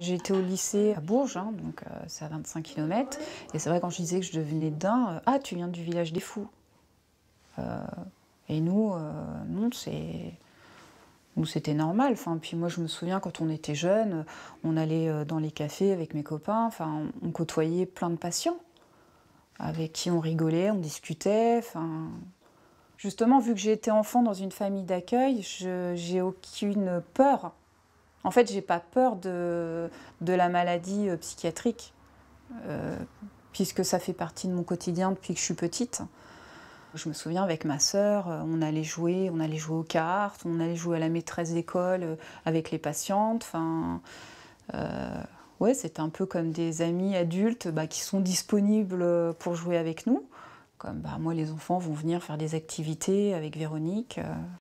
J'ai été au lycée à Bourges, hein, donc euh, c'est à 25 km. Et c'est vrai, quand je disais que je devenais d'un, euh, ah, tu viens du village des fous. Euh, et nous, non, c'est. Nous, c'était normal. Enfin, puis moi, je me souviens, quand on était jeunes, on allait dans les cafés avec mes copains. Enfin, on côtoyait plein de patients avec qui on rigolait, on discutait. Enfin, justement, vu que j'ai été enfant dans une famille d'accueil, j'ai aucune peur en fait, j'ai pas peur de, la maladie euh, psychiatrique, euh, puisque ça fait partie de mon quotidien depuis que je suis petite. Je me souviens avec ma sœur, euh, on allait jouer, on allait jouer aux cartes, on allait jouer à la maîtresse d'école avec les patientes. Enfin, ouais, c'est un peu comme des amis adultes bah, qui sont disponibles pour jouer avec nous. Comme bah, moi, les enfants vont venir faire des activités avec Véronique.